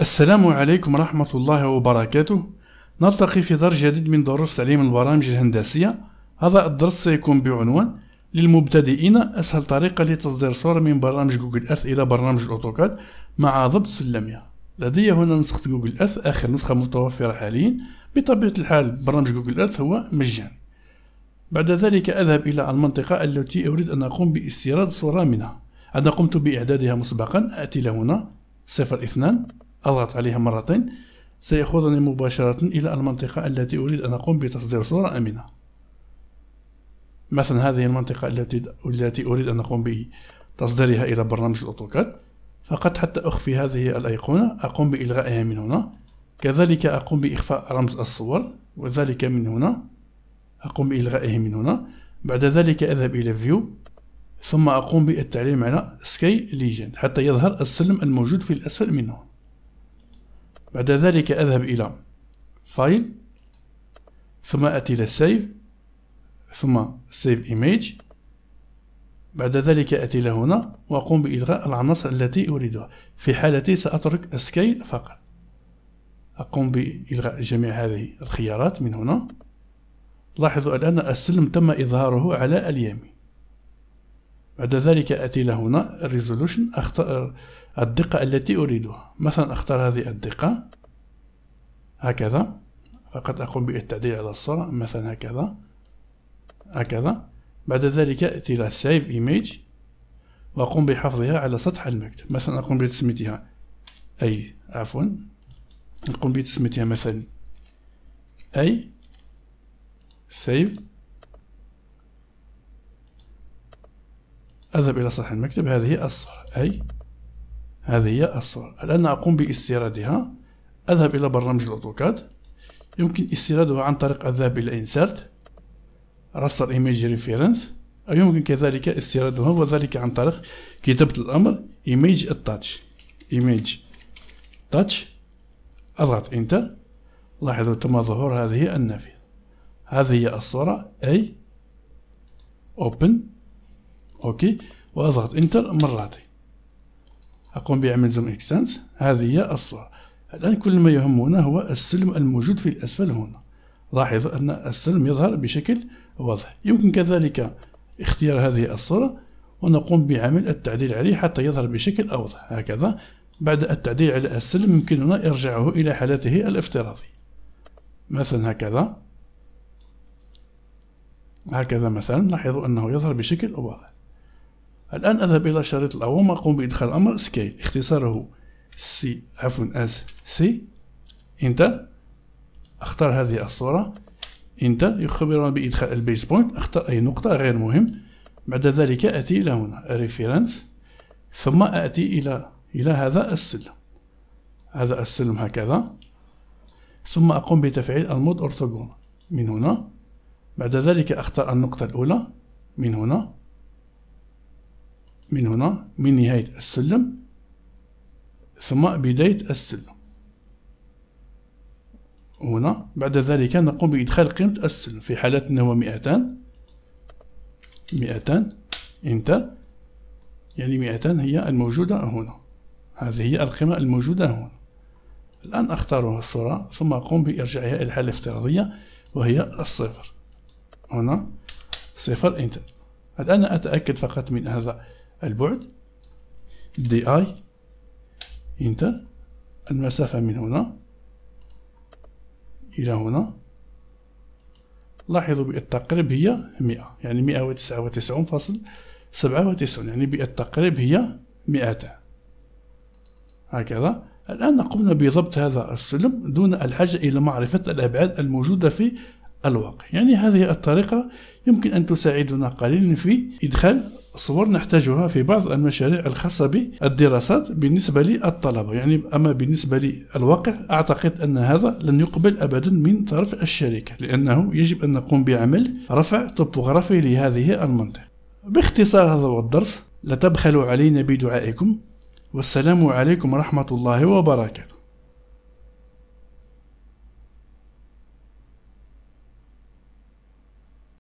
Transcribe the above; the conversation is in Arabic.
السلام عليكم ورحمة الله وبركاته نلتقي في درس جديد من دروس تعليم البرامج الهندسية هذا الدرس سيكون بعنوان للمبتدئين أسهل طريقة لتصدير صورة من برنامج جوجل أرث إلى برنامج الأوتوكاد مع ضبط سلمها لدي هنا نسخة جوجل أرث آخر نسخة متوفرة حاليا بطبيعة الحال برنامج جوجل أرث هو مجان بعد ذلك أذهب إلى المنطقة التي أريد أن أقوم باستيراد صورة منها أنا قمت بإعدادها مسبقا أتي لهنا صفر اثنان أضغط عليها مرتين سيأخذني مباشرة إلى المنطقة التي أريد أن أقوم بتصدير صورة آمنة مثلا هذه المنطقة التي التي أريد أن أقوم بتصديرها إلى برنامج الأوتوكاد فقط حتى أخفي هذه الأيقونة أقوم بإلغائها من هنا كذلك أقوم بإخفاء رمز الصور وذلك من هنا أقوم بإلغائه من هنا بعد ذلك أذهب إلى فيو ثم أقوم بالتعليم على سكاي ليجند حتى يظهر السلم الموجود في الأسفل منه بعد ذلك أذهب إلى فايل ثم أتي إلى سيف ثم سيف إيميج بعد ذلك أتي إلى هنا وأقوم بإلغاء العناصر التي أريدها في حالتي سأترك Scale فقط أقوم بإلغاء جميع هذه الخيارات من هنا لاحظوا الآن السلم تم إظهاره على اليمين بعد ذلك أتي إلى هنا الريزولوشن أختار الدقة التي أريدها مثلا أختار هذه الدقة هكذا فقط أقوم بالتعديل على الصورة مثلا هكذا هكذا بعد ذلك أتي إلى Save Image وأقوم بحفظها على سطح المكتب مثلا أقوم بتسميتها أي عفوا نقوم بتسميتها مثلا أي Save أذهب إلى سطح المكتب هذه الصورة أي هذه هي الصورة الآن أقوم باستيرادها أذهب إلى برنامج الأوتوكاد يمكن استيرادها عن طريق الذهاب إلى Insert Raster Image Reference أو يمكن كذلك استيرادها وذلك عن طريق كتابة الأمر Image Attach Image Touch أضغط Enter لاحظوا تم ظهور هذه النافذة هذه هي الصورة أي Open أوكي وأضغط Enter مرتين أقوم بعمل زوم إكستنس هذه هي الصورة الآن كل ما يهمنا هو السلم الموجود في الأسفل هنا لاحظ أن السلم يظهر بشكل واضح يمكن كذلك اختيار هذه الصورة ونقوم بعمل التعديل عليه حتى يظهر بشكل أوضح هكذا بعد التعديل على السلم يمكننا إرجاعه إلى حالته الافتراضي مثلا هكذا هكذا مثلا لاحظوا أنه يظهر بشكل واضح الآن أذهب إلى الشريط الأول وأقوم بإدخال الأمر سكيل اختصاره سي عفوا اس سي انت اختار هذه الصورة انت يخبرنا بإدخال البيس بوينت اختار أي نقطة غير مهم بعد ذلك أتي إلى هنا ريفيرنس ثم أتي إلى إلى هذا السلم هذا السلم هكذا ثم أقوم بتفعيل المود أورثوغون من هنا بعد ذلك أختار النقطة الأولى من هنا من هنا من نهاية السلم ثم بداية السلم هنا بعد ذلك نقوم بإدخال قيمة السلم في حالة أنه 200 200 انت يعني 200 هي الموجودة هنا هذه هي القيمة الموجودة هنا الآن أختار الصورة ثم أقوم بإرجاعها إلى الحالة الافتراضية وهي الصفر هنا صفر إنتر الآن أتأكد فقط من هذا البعد دي اي انت المسافة من هنا إلى هنا لاحظوا بالتقريب هي 100 يعني 199 فاصل سبعة وتسعون يعني بالتقريب هي 200 هكذا الآن قمنا بضبط هذا السلم دون الحاجة إلى معرفة الأبعاد الموجودة في الواقع يعني هذه الطريقة يمكن أن تساعدنا قليلا في إدخال صور نحتاجها في بعض المشاريع الخاصة بالدراسات بالنسبة للطلبة يعني أما بالنسبة للواقع أعتقد أن هذا لن يقبل أبدا من طرف الشركة لأنه يجب أن نقوم بعمل رفع توبوغرافي لهذه المنطقة باختصار هذا هو الدرس لا تبخلوا علينا بدعائكم والسلام عليكم ورحمة الله وبركاته